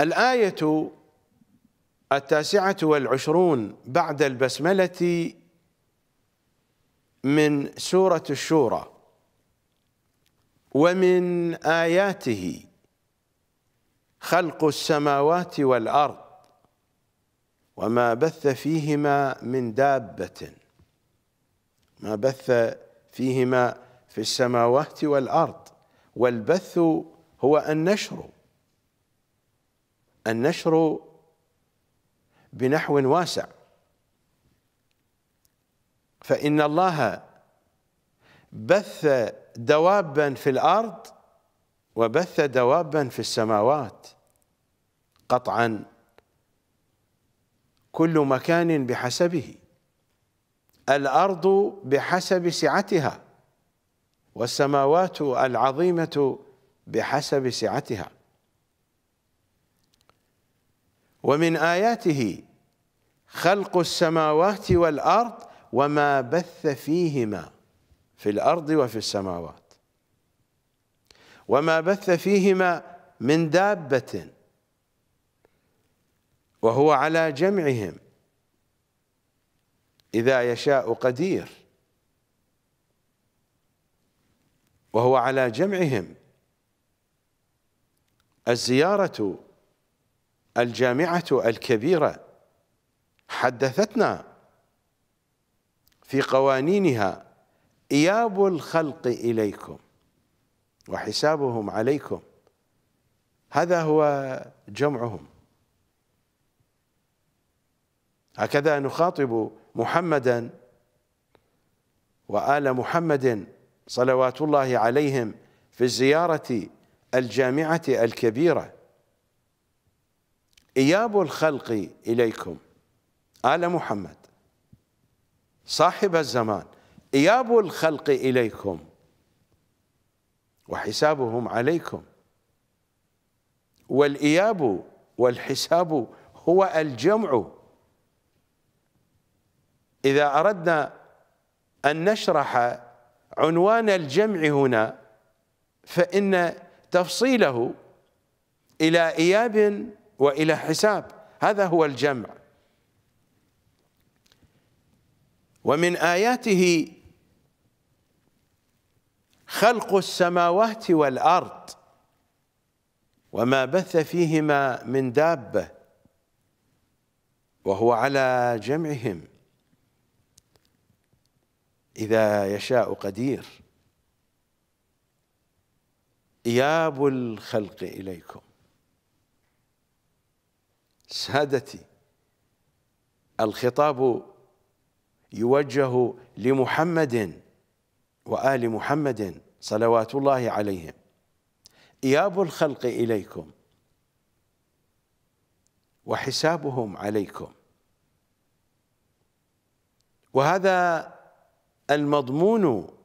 الآية التاسعة والعشرون بعد البسملة من سورة الشورى ومن آياته خلق السماوات والأرض وما بث فيهما من دابة ما بث فيهما في السماوات والأرض والبث هو النشر النشر بنحو واسع فإن الله بث دوابا في الأرض وبث دوابا في السماوات قطعا كل مكان بحسبه الأرض بحسب سعتها والسماوات العظيمة بحسب سعتها ومن آياته خلق السماوات والأرض وما بث فيهما في الأرض وفي السماوات وما بث فيهما من دابة وهو على جمعهم إذا يشاء قدير وهو على جمعهم الزيارة الجامعة الكبيرة حدثتنا في قوانينها إياب الخلق إليكم وحسابهم عليكم هذا هو جمعهم هكذا نخاطب محمدا وآل محمد صلوات الله عليهم في الزيارة الجامعة الكبيرة إياب الخلق إليكم آل محمد صاحب الزمان إياب الخلق إليكم وحسابهم عليكم والإياب والحساب هو الجمع إذا أردنا أن نشرح عنوان الجمع هنا فإن تفصيله إلى إياب والى حساب هذا هو الجمع ومن اياته خلق السماوات والارض وما بث فيهما من دابه وهو على جمعهم اذا يشاء قدير اياب الخلق اليكم سادتي الخطاب يوجه لمحمد وآل محمد صلوات الله عليهم إياب الخلق إليكم وحسابهم عليكم وهذا المضمون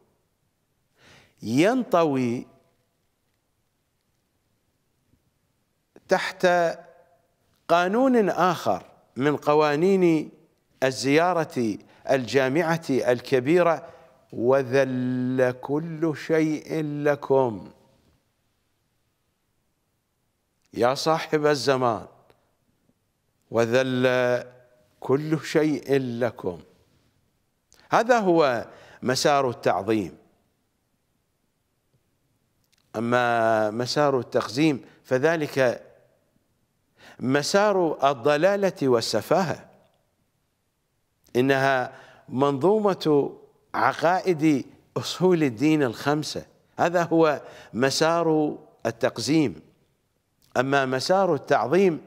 ينطوي تحت قانون آخر من قوانين الزيارة الجامعة الكبيرة وذل كل شيء لكم يا صاحب الزمان وذل كل شيء لكم هذا هو مسار التعظيم أما مسار التخزيم فذلك مسار الضلالة والسفاهة إنها منظومة عقائد أصول الدين الخمسة هذا هو مسار التقزيم أما مسار التعظيم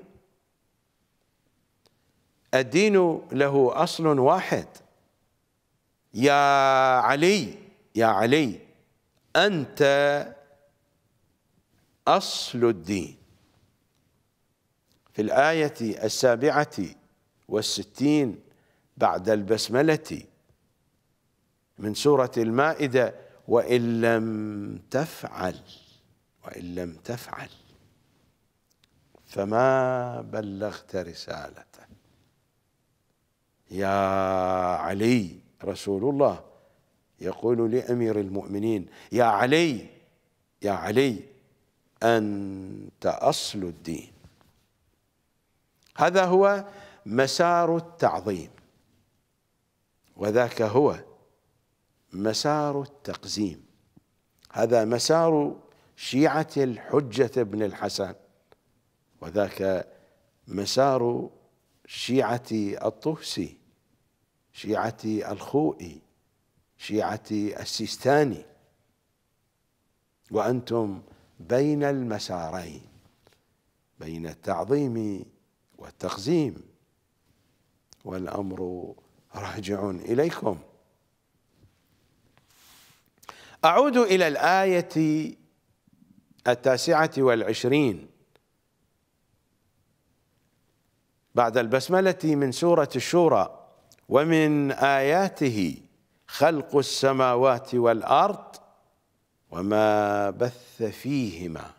الدين له أصل واحد يا علي يا علي أنت أصل الدين في الآية السابعة والستين بعد البسملة من سورة المائدة وإن لم تفعل وإن لم تفعل فما بلغت رسالته يا علي رسول الله يقول لأمير المؤمنين يا علي يا علي أنت أصل الدين هذا هو مسار التعظيم وذاك هو مسار التقزيم هذا مسار شيعة الحجة بن الحسن وذاك مسار شيعة الطوسي شيعة الخوئي شيعة السيستاني وأنتم بين المسارين بين التعظيم والتقزيم والامر راجع اليكم اعود الى الايه التاسعه والعشرين بعد البسمله من سوره الشورى ومن اياته خلق السماوات والارض وما بث فيهما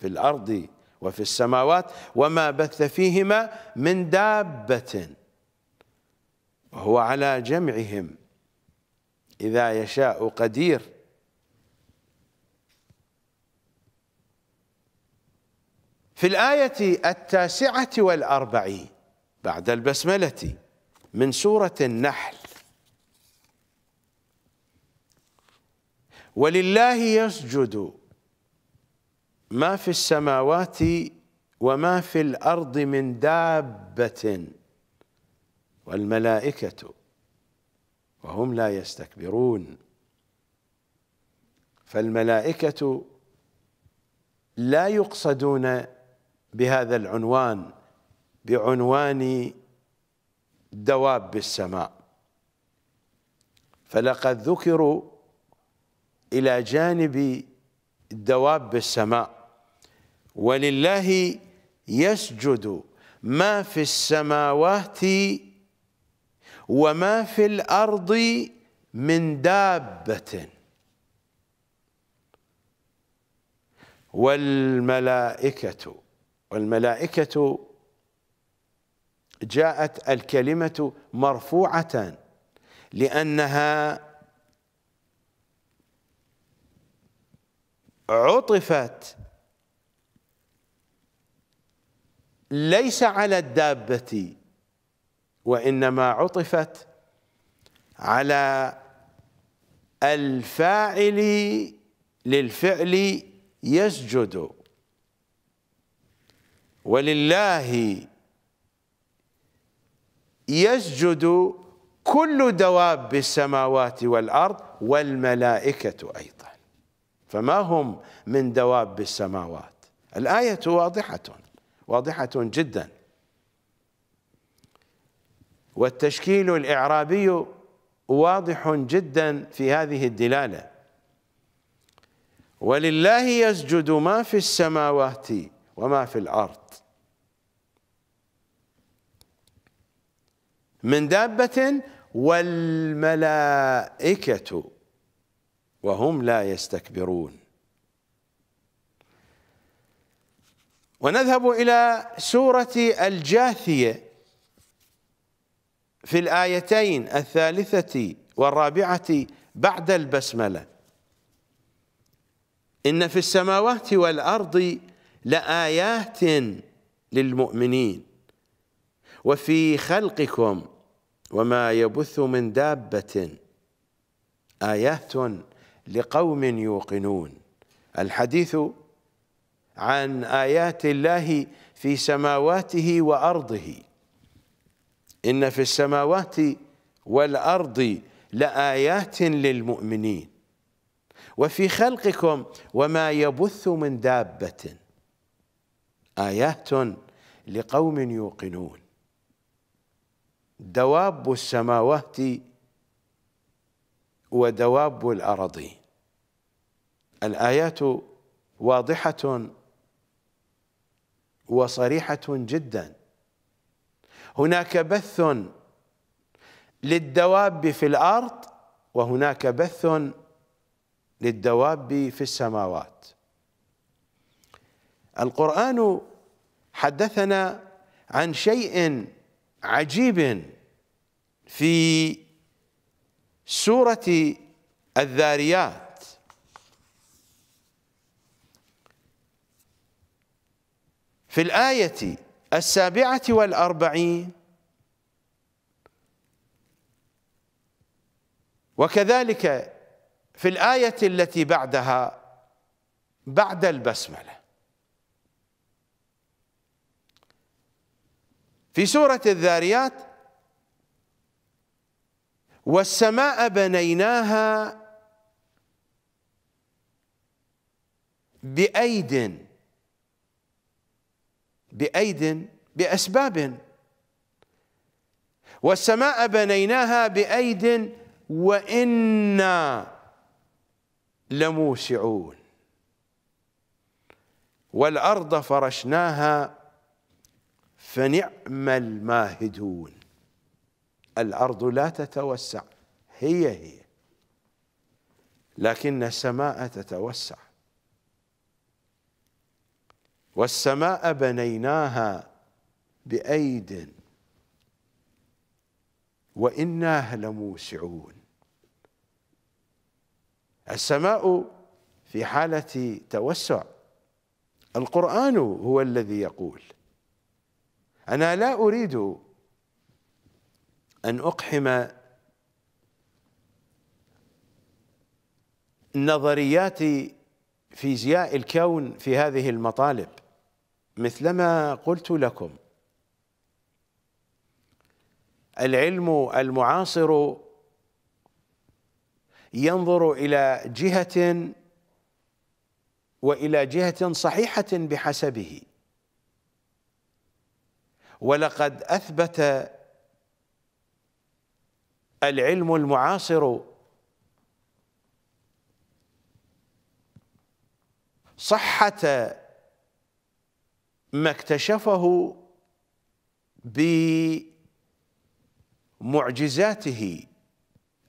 في الارض وفي السماوات وما بث فيهما من دابة وهو على جمعهم إذا يشاء قدير في الآية التاسعة والأربعين بعد البسملة من سورة النحل ولله يسجد ما في السماوات وما في الارض من دابه والملائكه وهم لا يستكبرون فالملائكه لا يقصدون بهذا العنوان بعنوان دواب السماء فلقد ذكروا الى جانب دواب السماء ولله يسجد ما في السماوات وما في الأرض من دابة والملائكة والملائكة جاءت الكلمة مرفوعة لأنها عطفت ليس على الدابة وإنما عطفت على الفاعل للفعل يسجد ولله يسجد كل دواب السماوات والأرض والملائكة أيضا فما هم من دواب السماوات الآية واضحة واضحة جدا والتشكيل الإعرابي واضح جدا في هذه الدلالة ولله يسجد ما في السماوات وما في الأرض من دابة والملائكة وهم لا يستكبرون ونذهب إلى سورة الجاثية في الآيتين الثالثة والرابعة بعد البسملة إن في السماوات والأرض لآيات للمؤمنين وفي خلقكم وما يبث من دابة آيات لقوم يوقنون الحديث عن آيات الله في سماواته وأرضه إن في السماوات والأرض لآيات للمؤمنين وفي خلقكم وما يبث من دابة آيات لقوم يوقنون دواب السماوات ودواب الأراضين الآيات واضحة وصريحة جدا هناك بث للدواب في الأرض وهناك بث للدواب في السماوات القرآن حدثنا عن شيء عجيب في سورة الذاريات في الآية السابعة والأربعين وكذلك في الآية التي بعدها بعد البسملة في سورة الذاريات والسماء بنيناها بأيد بأيد بأسباب والسماء بنيناها بأيد وإنا لموسعون والأرض فرشناها فنعم الماهدون الأرض لا تتوسع هي هي لكن السماء تتوسع والسماء بنيناها بأيد وإنا لموسعون السماء في حالة توسع القرآن هو الذي يقول أنا لا أريد أن أقحم نظريات فيزياء الكون في هذه المطالب مثلما قلت لكم العلم المعاصر ينظر الى جهه والى جهه صحيحه بحسبه ولقد اثبت العلم المعاصر صحه ما اكتشفه بمعجزاته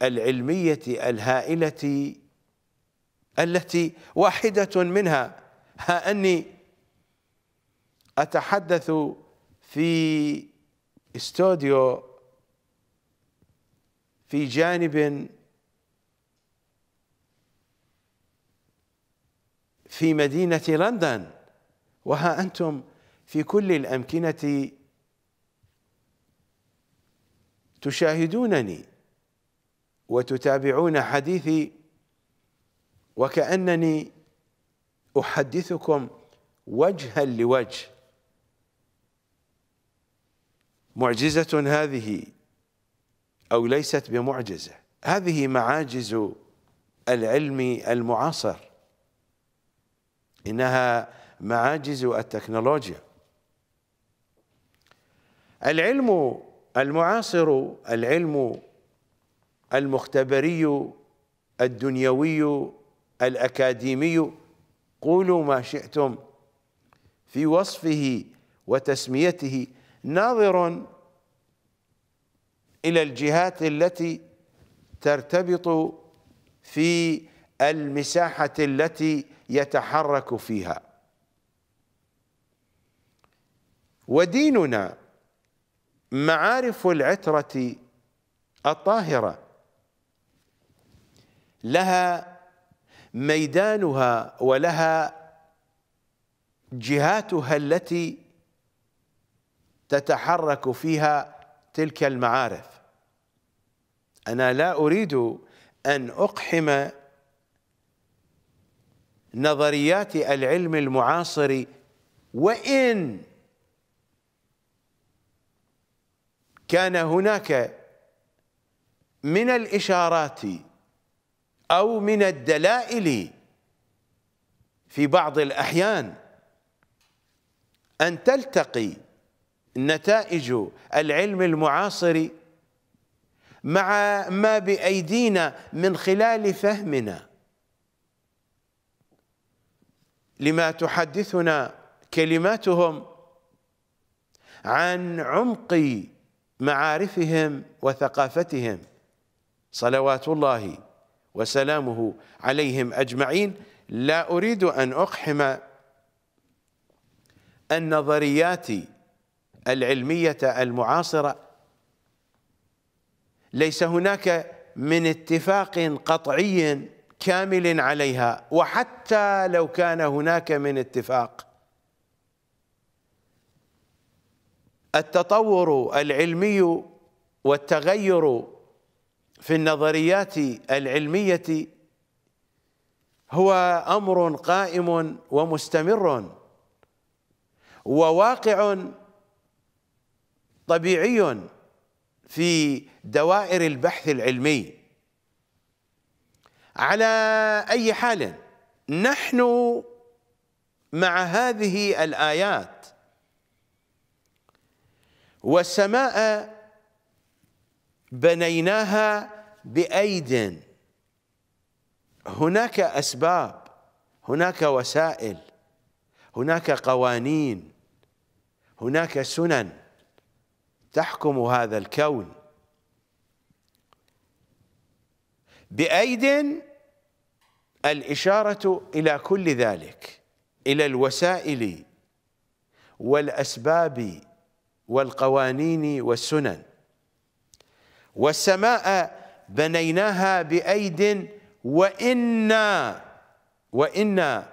العلمية الهائلة التي واحدة منها ها أني أتحدث في استوديو في جانب في مدينة لندن وها أنتم في كل الأمكنة تشاهدونني وتتابعون حديثي وكأنني أحدثكم وجها لوجه معجزة هذه أو ليست بمعجزة هذه معاجز العلم المعاصر إنها معاجز التكنولوجيا العلم المعاصر العلم المختبري الدنيوي الأكاديمي قولوا ما شئتم في وصفه وتسميته ناظر إلى الجهات التي ترتبط في المساحة التي يتحرك فيها وديننا معارف العترة الطاهرة لها ميدانها ولها جهاتها التي تتحرك فيها تلك المعارف أنا لا أريد أن أقحم نظريات العلم المعاصر وإن كان هناك من الإشارات أو من الدلائل في بعض الأحيان أن تلتقي نتائج العلم المعاصر مع ما بأيدينا من خلال فهمنا لما تحدثنا كلماتهم عن عمق معارفهم وثقافتهم صلوات الله وسلامه عليهم أجمعين لا أريد أن أقحم النظريات العلمية المعاصرة ليس هناك من اتفاق قطعي كامل عليها وحتى لو كان هناك من اتفاق التطور العلمي والتغير في النظريات العلمية هو أمر قائم ومستمر وواقع طبيعي في دوائر البحث العلمي على أي حال نحن مع هذه الآيات والسماء بنيناها بأيد هناك أسباب هناك وسائل هناك قوانين هناك سنن تحكم هذا الكون بأيد الإشارة إلى كل ذلك إلى الوسائل والأسباب والقوانين والسنن والسماء بنيناها بأيد وإنا وإنا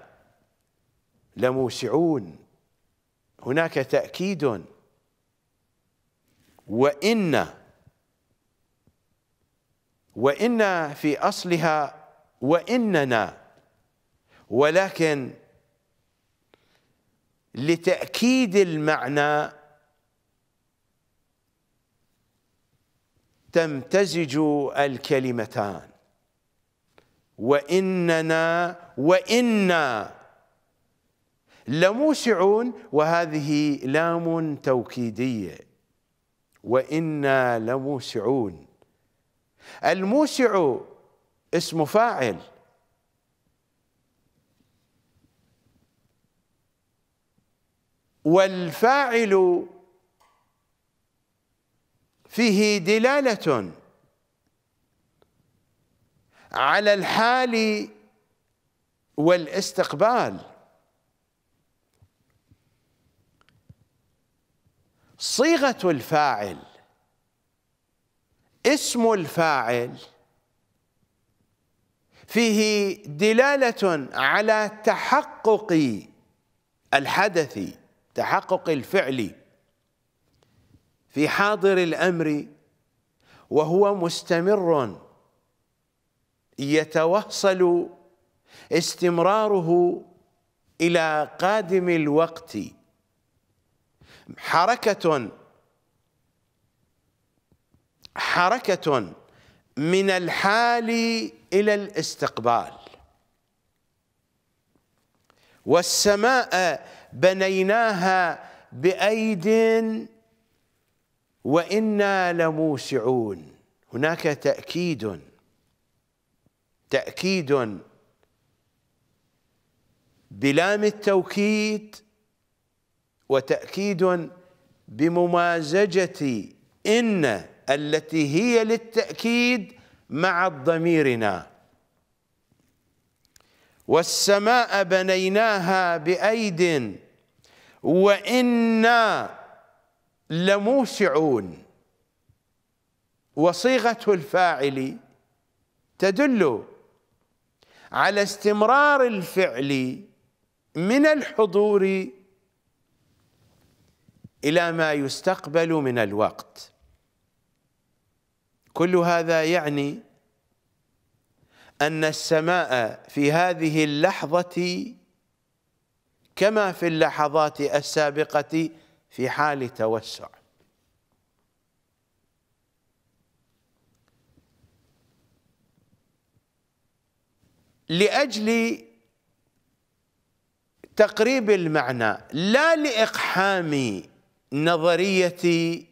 لموسعون هناك تأكيد وإنا وإنا في أصلها وإننا ولكن لتأكيد المعنى تمتزج الكلمتان وإننا وإنا لموسعون وهذه لام توكيدية وإنا لموسعون الموسع اسم فاعل والفاعل فيه دلالة على الحال والاستقبال صيغة الفاعل اسم الفاعل فيه دلالة على تحقق الحدث تحقق الفعل في حاضر الأمر وهو مستمر يتوصل استمراره إلى قادم الوقت حركة حركة من الحال إلى الاستقبال والسماء بنيناها بأيد وإنا لموسعون هناك تأكيد تأكيد بلام التوكيد وتأكيد بممازجة إن التي هي للتأكيد مع الضميرنا والسماء بنيناها بأيد وإنا لموسعون وصيغة الفاعل تدل على استمرار الفعل من الحضور إلى ما يستقبل من الوقت كل هذا يعني أن السماء في هذه اللحظة كما في اللحظات السابقة في حال توسع لاجل تقريب المعنى لا لاقحام نظريه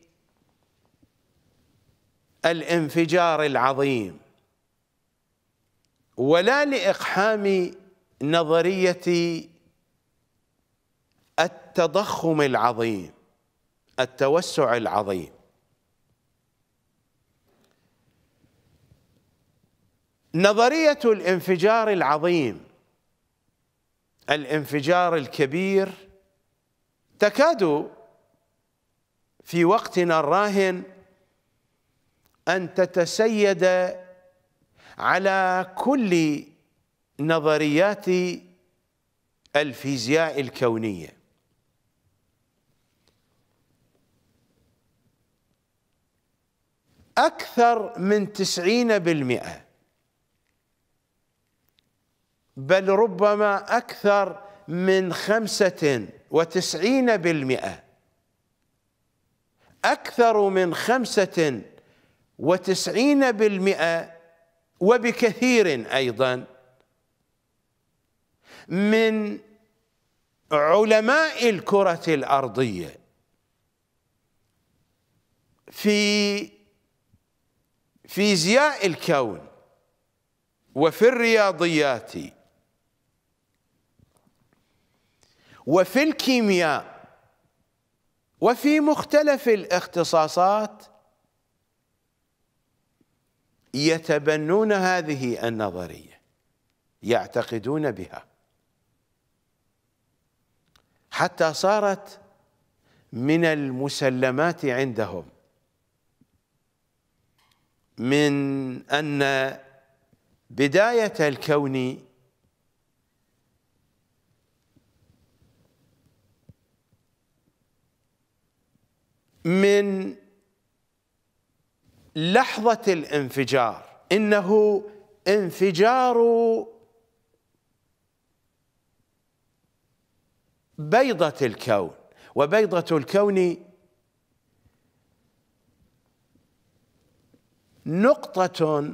الانفجار العظيم ولا لاقحام نظريه التضخم العظيم التوسع العظيم نظرية الانفجار العظيم الانفجار الكبير تكاد في وقتنا الراهن أن تتسيد على كل نظريات الفيزياء الكونيه أكثر من تسعين بالمئة بل ربما أكثر من خمسة وتسعين بالمئة أكثر من خمسة وتسعين بالمئة وبكثير أيضا من علماء الكرة الأرضية في فيزياء الكون وفي الرياضيات وفي الكيمياء وفي مختلف الاختصاصات يتبنون هذه النظرية يعتقدون بها حتى صارت من المسلمات عندهم من أن بداية الكون من لحظة الانفجار إنه انفجار بيضة الكون وبيضة الكون نقطة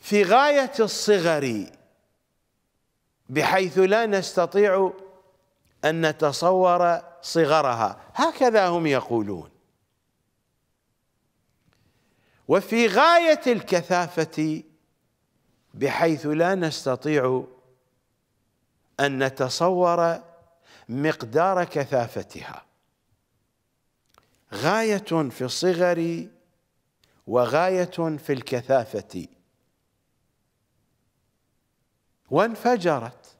في غاية الصغر بحيث لا نستطيع أن نتصور صغرها هكذا هم يقولون وفي غاية الكثافة بحيث لا نستطيع أن نتصور مقدار كثافتها غاية في الصغر وغاية في الكثافة وانفجرت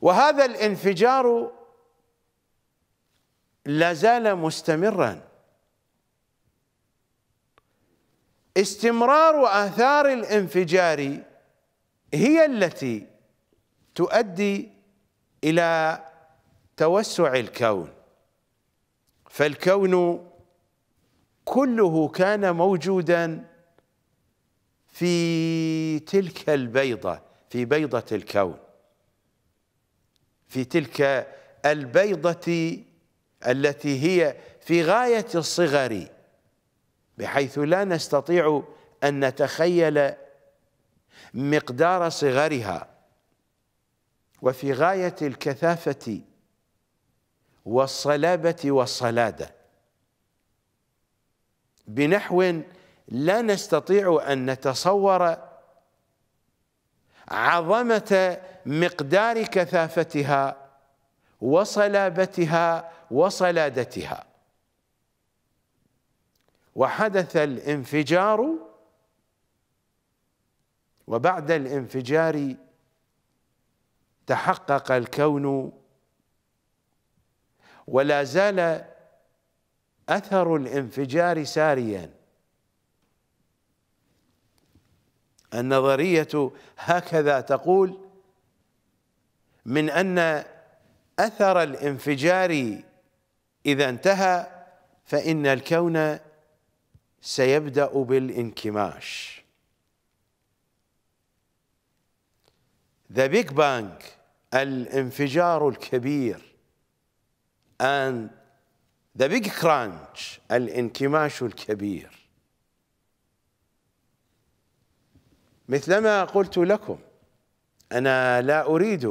وهذا الانفجار لا زال مستمرا استمرار آثار الانفجار هي التي تؤدي إلى توسع الكون فالكون كله كان موجودا في تلك البيضة في بيضة الكون في تلك البيضة التي هي في غاية الصغر بحيث لا نستطيع أن نتخيل مقدار صغرها وفي غاية الكثافة والصلابة والصلادة بنحو لا نستطيع أن نتصور عظمة مقدار كثافتها وصلابتها وصلادتها وحدث الانفجار وبعد الانفجار تحقق الكون ولا زال أثر الانفجار ساريا النظرية هكذا تقول من أن أثر الانفجار إذا انتهى فإن الكون سيبدأ بالانكماش The Big Bang الانفجار الكبير and the big crunch الانكماش الكبير مثلما قلت لكم أنا لا أريد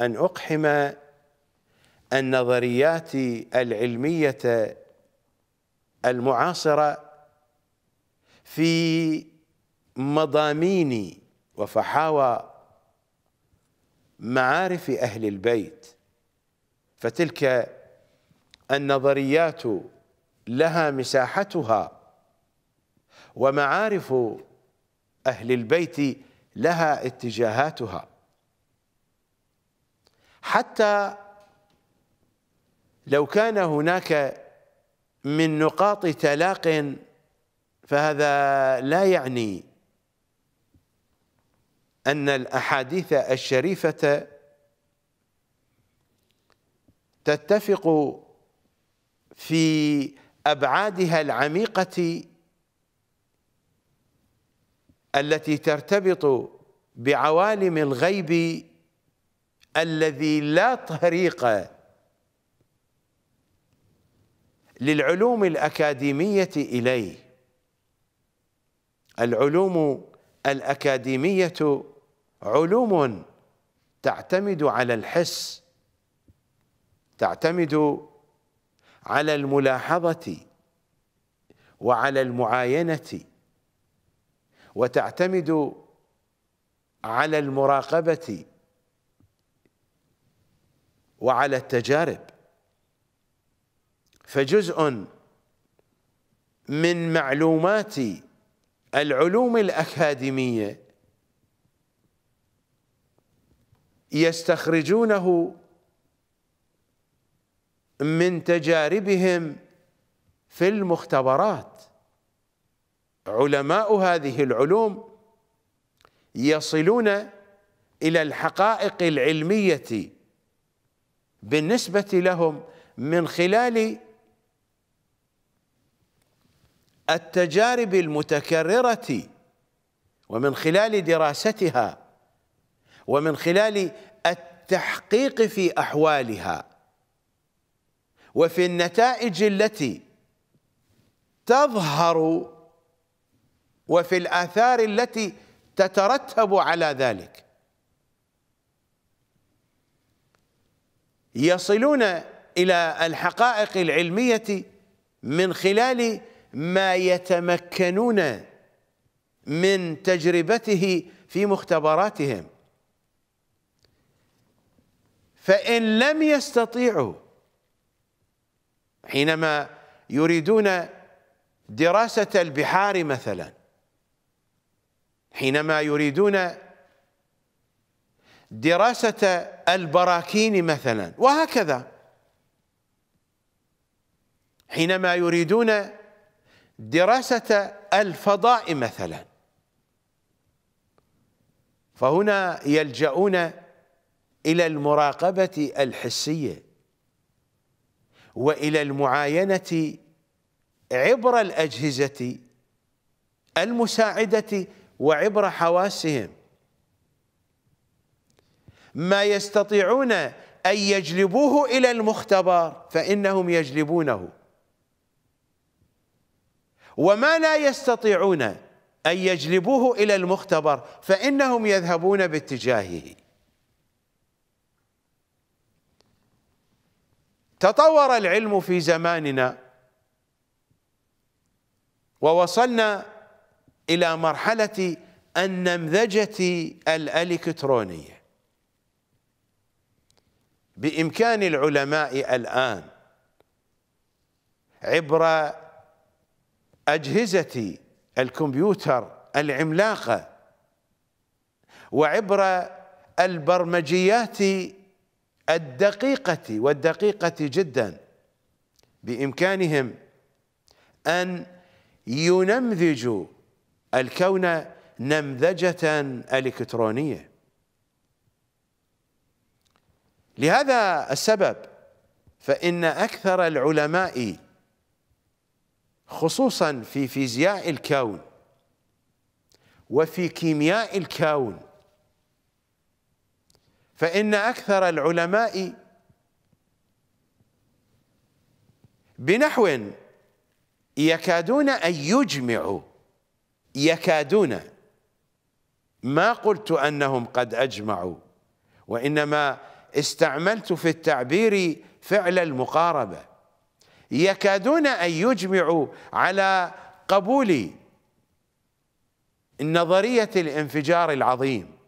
أن أقحم النظريات العلمية المعاصرة في مضامين وفحاوى معارف أهل البيت فتلك النظريات لها مساحتها ومعارف أهل البيت لها اتجاهاتها حتى لو كان هناك من نقاط تلاق فهذا لا يعني أن الأحاديث الشريفة تتفق في أبعادها العميقة التي ترتبط بعوالم الغيب الذي لا طريق للعلوم الأكاديمية إليه العلوم الأكاديمية علوم تعتمد على الحس تعتمد على الملاحظة وعلى المعاينة وتعتمد على المراقبة وعلى التجارب فجزء من معلومات العلوم الأكاديمية يستخرجونه من تجاربهم في المختبرات علماء هذه العلوم يصلون إلى الحقائق العلمية بالنسبة لهم من خلال التجارب المتكررة ومن خلال دراستها ومن خلال التحقيق في أحوالها وفي النتائج التي تظهر وفي الآثار التي تترتب على ذلك يصلون إلى الحقائق العلمية من خلال ما يتمكنون من تجربته في مختبراتهم فإن لم يستطيعوا حينما يريدون دراسة البحار مثلا حينما يريدون دراسة البراكين مثلا وهكذا حينما يريدون دراسة الفضاء مثلا فهنا يلجؤون إلى المراقبة الحسية وإلى المعاينة عبر الأجهزة المساعدة وعبر حواسهم ما يستطيعون أن يجلبوه إلى المختبر فإنهم يجلبونه وما لا يستطيعون أن يجلبوه إلى المختبر فإنهم يذهبون باتجاهه تطور العلم في زماننا ووصلنا إلى مرحلة النمذجة الإلكترونية بإمكان العلماء الآن عبر أجهزة الكمبيوتر العملاقة وعبر البرمجيات الدقيقة والدقيقة جدا بإمكانهم أن ينمذجوا الكون نمذجة إلكترونية لهذا السبب فإن أكثر العلماء خصوصا في فيزياء الكون وفي كيمياء الكون فإن أكثر العلماء بنحو يكادون أن يجمعوا يكادون ما قلت أنهم قد أجمعوا وإنما استعملت في التعبير فعل المقاربة يكادون أن يجمعوا على قبول نظرية الانفجار العظيم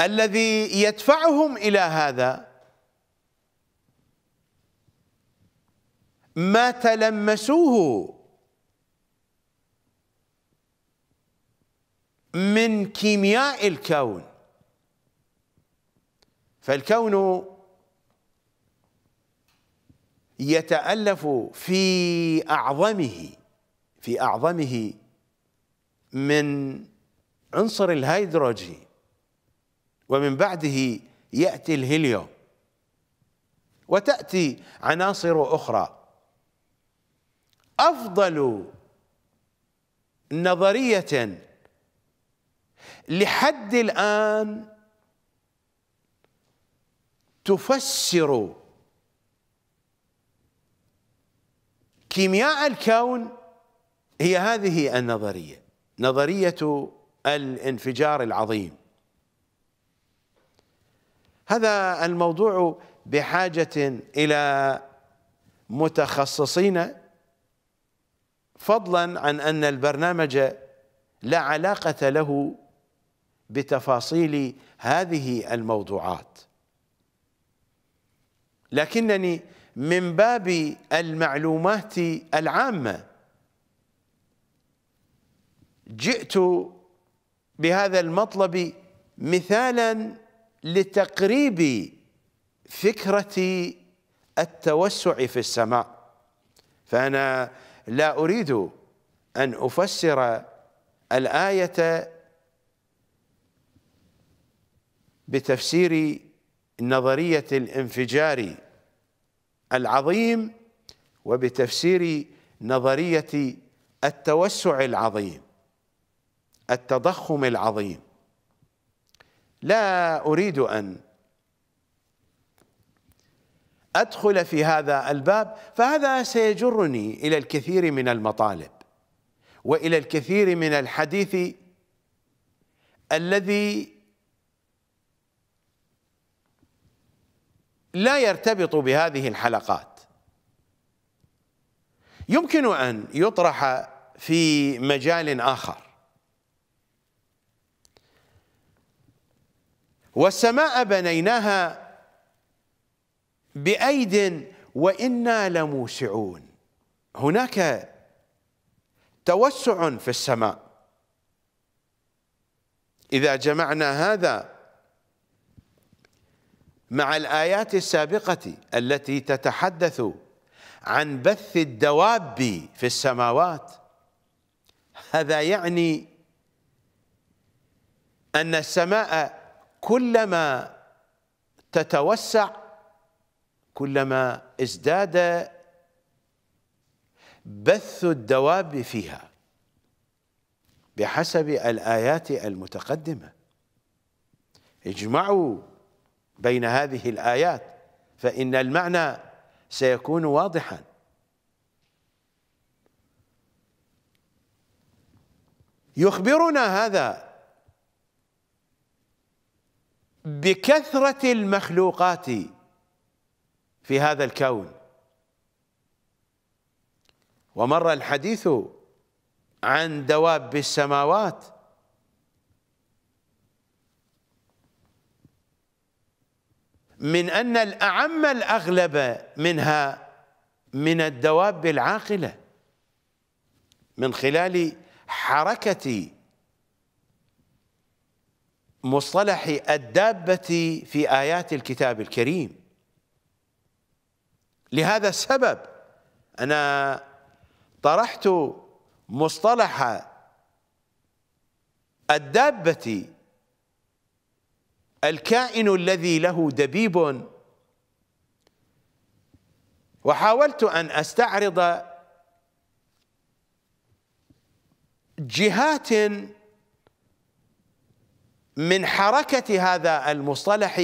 الذي يدفعهم إلى هذا ما تلمسوه من كيمياء الكون فالكون يتألف في أعظمه في أعظمه من عنصر الهيدروجين ومن بعده يأتي الهيليوم وتأتي عناصر أخرى أفضل نظرية لحد الآن تفسر كيمياء الكون هي هذه النظريه نظريه الانفجار العظيم هذا الموضوع بحاجه الى متخصصين فضلا عن ان البرنامج لا علاقه له بتفاصيل هذه الموضوعات لكنني من باب المعلومات العامة جئت بهذا المطلب مثالا لتقريب فكرة التوسع في السماء فأنا لا أريد أن أفسر الآية بتفسير نظرية الانفجار العظيم وبتفسير نظرية التوسع العظيم التضخم العظيم لا أريد أن أدخل في هذا الباب فهذا سيجرني إلى الكثير من المطالب وإلى الكثير من الحديث الذي لا يرتبط بهذه الحلقات يمكن ان يطرح في مجال اخر والسماء بنيناها بايد وانا لموسعون هناك توسع في السماء اذا جمعنا هذا مع الآيات السابقة التي تتحدث عن بث الدواب في السماوات هذا يعني أن السماء كلما تتوسع كلما ازداد بث الدواب فيها بحسب الآيات المتقدمة اجمعوا بين هذه الآيات فإن المعنى سيكون واضحا يخبرنا هذا بكثرة المخلوقات في هذا الكون ومر الحديث عن دواب السماوات من أن الأعم الأغلب منها من الدواب العاقلة من خلال حركة مصطلح الدابة في آيات الكتاب الكريم لهذا السبب أنا طرحت مصطلح الدابة الكائن الذي له دبيب وحاولت أن أستعرض جهات من حركة هذا المصطلح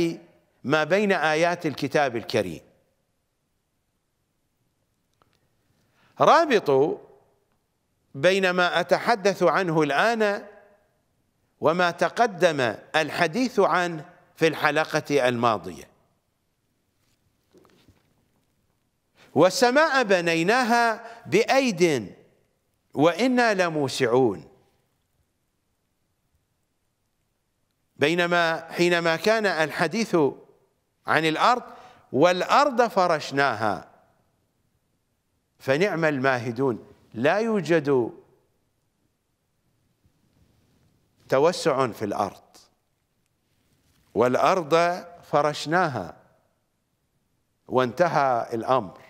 ما بين آيات الكتاب الكريم رابط بين ما أتحدث عنه الآن وما تقدم الحديث عنه في الحلقة الماضية والسماء بنيناها بأيد وإنا لموسعون بينما حينما كان الحديث عن الأرض والأرض فرشناها فنعم الماهدون لا يوجد توسع في الأرض والأرض فرشناها وانتهى الأمر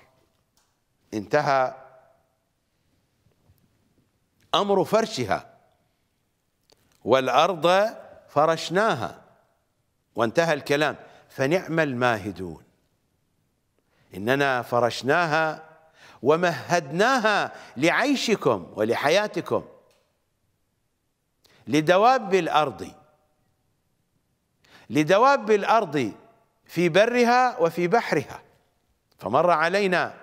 انتهى أمر فرشها والأرض فرشناها وانتهى الكلام فنعم الماهدون إننا فرشناها ومهدناها لعيشكم ولحياتكم لدواب الأرض لدواب الأرض في برها وفي بحرها فمر علينا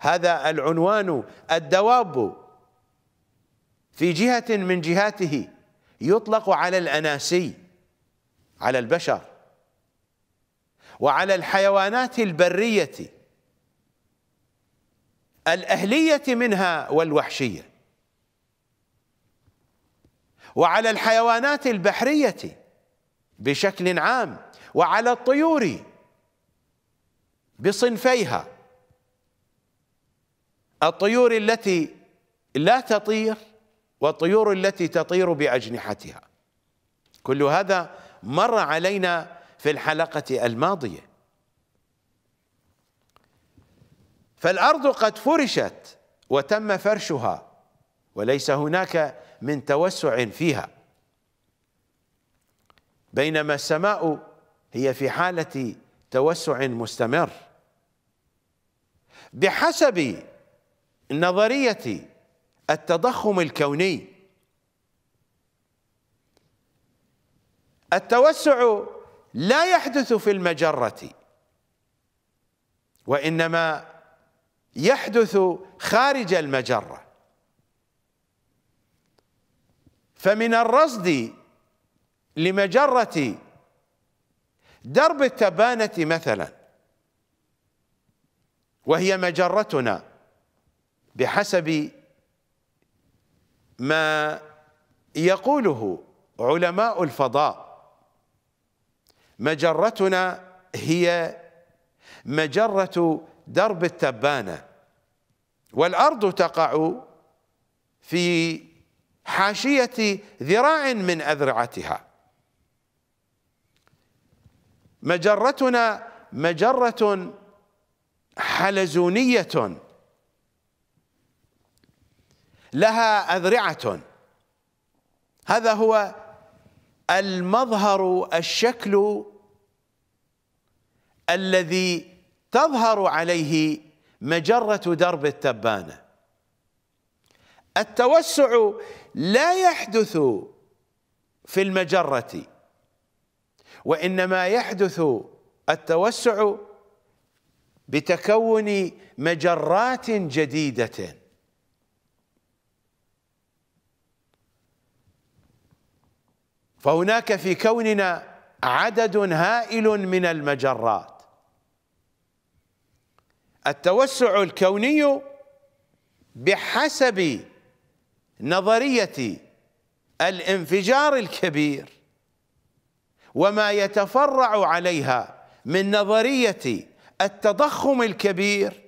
هذا العنوان الدواب في جهة من جهاته يطلق على الأناسي على البشر وعلى الحيوانات البرية الأهلية منها والوحشية وعلى الحيوانات البحرية بشكل عام وعلى الطيور بصنفيها الطيور التي لا تطير والطيور التي تطير بأجنحتها كل هذا مر علينا في الحلقة الماضية فالأرض قد فرشت وتم فرشها وليس هناك من توسع فيها بينما السماء هي في حالة توسع مستمر بحسب نظرية التضخم الكوني التوسع لا يحدث في المجرة وإنما يحدث خارج المجره فمن الرصد لمجرة درب التبانة مثلا وهي مجرتنا بحسب ما يقوله علماء الفضاء مجرتنا هي مجرة درب التبانة والأرض تقع في حاشية ذراع من أذرعتها مجرتنا مجرة حلزونية لها أذرعة هذا هو المظهر الشكل الذي تظهر عليه مجرة درب التبانة التوسع لا يحدث في المجرة وإنما يحدث التوسع بتكون مجرات جديدة فهناك في كوننا عدد هائل من المجرات التوسع الكوني بحسب نظريه الانفجار الكبير وما يتفرع عليها من نظريه التضخم الكبير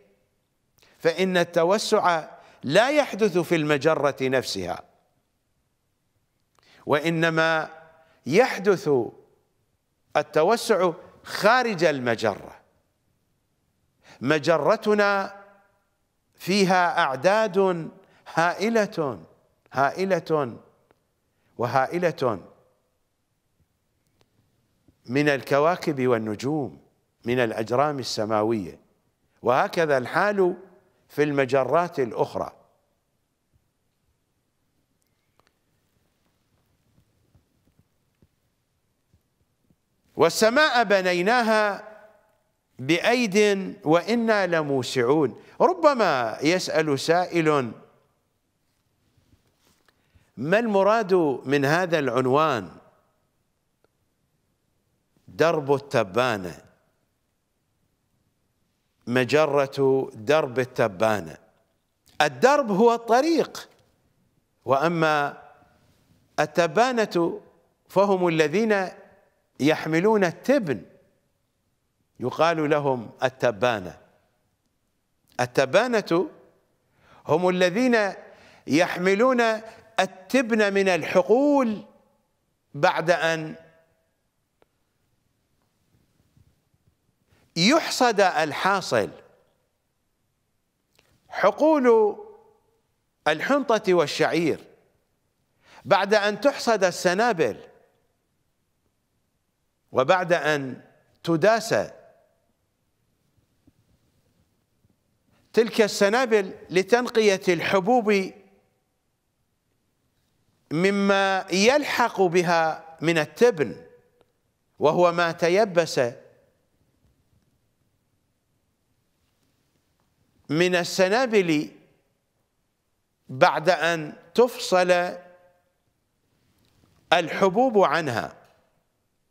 فان التوسع لا يحدث في المجره نفسها وانما يحدث التوسع خارج المجره مجرتنا فيها اعداد هائله هائلة وهائلة من الكواكب والنجوم من الأجرام السماوية وهكذا الحال في المجرات الأخرى والسماء بنيناها بأيد وإنا لموسعون ربما يسأل سائل ما المراد من هذا العنوان درب التبانة مجرة درب التبانة الدرب هو الطريق وأما التبانة فهم الذين يحملون التبن يقال لهم التبانة التبانة هم الذين يحملون التبن من الحقول بعد أن يحصد الحاصل حقول الحنطة والشعير بعد أن تحصد السنابل وبعد أن تداس تلك السنابل لتنقية الحبوب مما يلحق بها من التبن وهو ما تيبس من السنابل بعد أن تفصل الحبوب عنها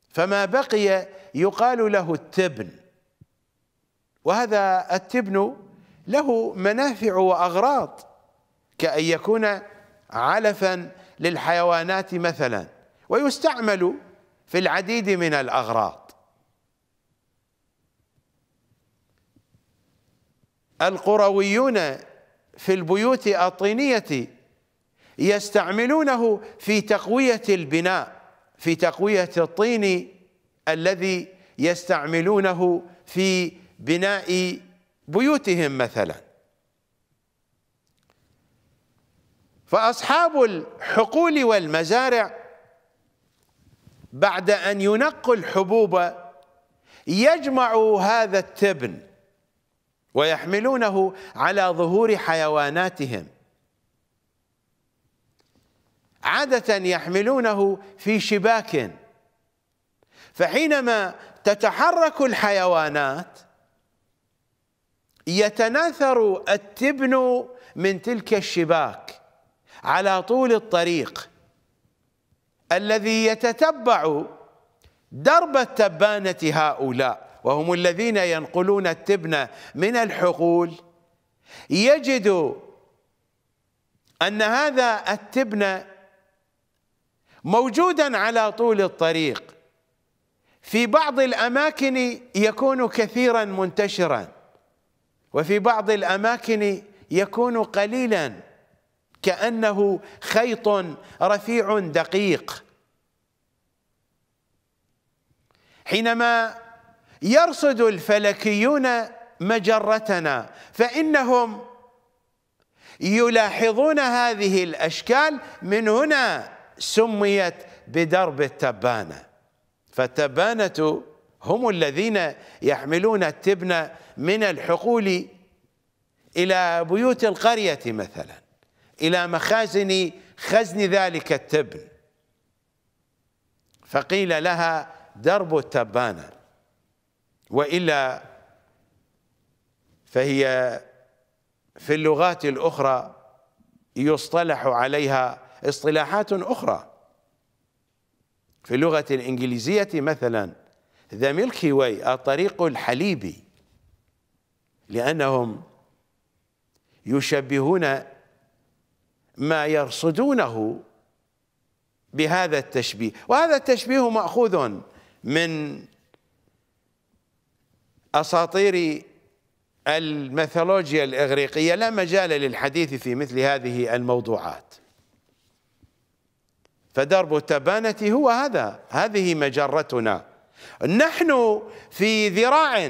فما بقي يقال له التبن وهذا التبن له منافع وأغراض كأن يكون علفا للحيوانات مثلا ويستعمل في العديد من الأغراض القرويون في البيوت الطينية يستعملونه في تقوية البناء في تقوية الطين الذي يستعملونه في بناء بيوتهم مثلاً فأصحاب الحقول والمزارع بعد أن ينقوا الحبوب يجمعوا هذا التبن ويحملونه على ظهور حيواناتهم عادة يحملونه في شباك فحينما تتحرك الحيوانات يتناثر التبن من تلك الشباك على طول الطريق الذي يتتبع درب التبانة هؤلاء وهم الذين ينقلون التبن من الحقول يجد أن هذا التبن موجودا على طول الطريق في بعض الأماكن يكون كثيرا منتشرا وفي بعض الأماكن يكون قليلا كأنه خيط رفيع دقيق حينما يرصد الفلكيون مجرتنا فإنهم يلاحظون هذه الأشكال من هنا سميت بدرب التبانة فالتبانة هم الذين يحملون التبن من الحقول إلى بيوت القرية مثلاً إلى مخازن خزن ذلك التبن فقيل لها درب التبانة وإلا فهي في اللغات الأخرى يصطلح عليها اصطلاحات أخرى في اللغة الإنجليزية مثلا ذا ميلكي واي الطريق الحليبي لأنهم يشبهون ما يرصدونه بهذا التشبيه وهذا التشبيه ماخوذ من اساطير الميثولوجيا الاغريقيه لا مجال للحديث في مثل هذه الموضوعات فدرب التبانه هو هذا هذه مجرتنا نحن في ذراع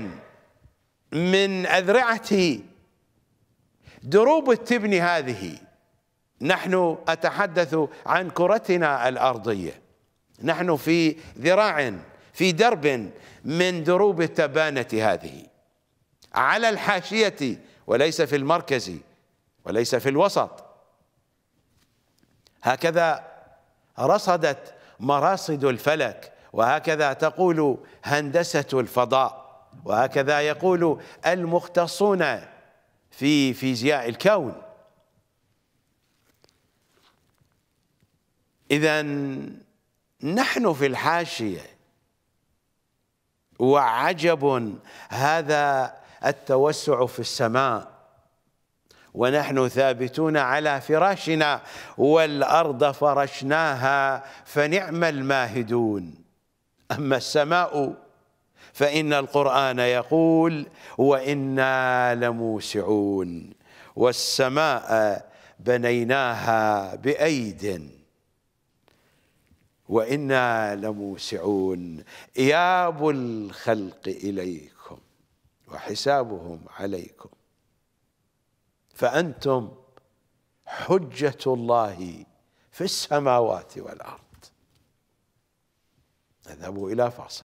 من اذرعه دروب التبن هذه نحن أتحدث عن كرتنا الأرضية نحن في ذراع في درب من دروب التبانة هذه على الحاشية وليس في المركز وليس في الوسط هكذا رصدت مراصد الفلك وهكذا تقول هندسة الفضاء وهكذا يقول المختصون في فيزياء الكون إذا نحن في الحاشية وعجب هذا التوسع في السماء ونحن ثابتون على فراشنا والأرض فرشناها فنعم الماهدون أما السماء فإن القرآن يقول وإنا لموسعون والسماء بنيناها بأيد وإنا لموسعون إياب الخلق إليكم وحسابهم عليكم فأنتم حجة الله في السماوات والأرض نذهب إلى فاصل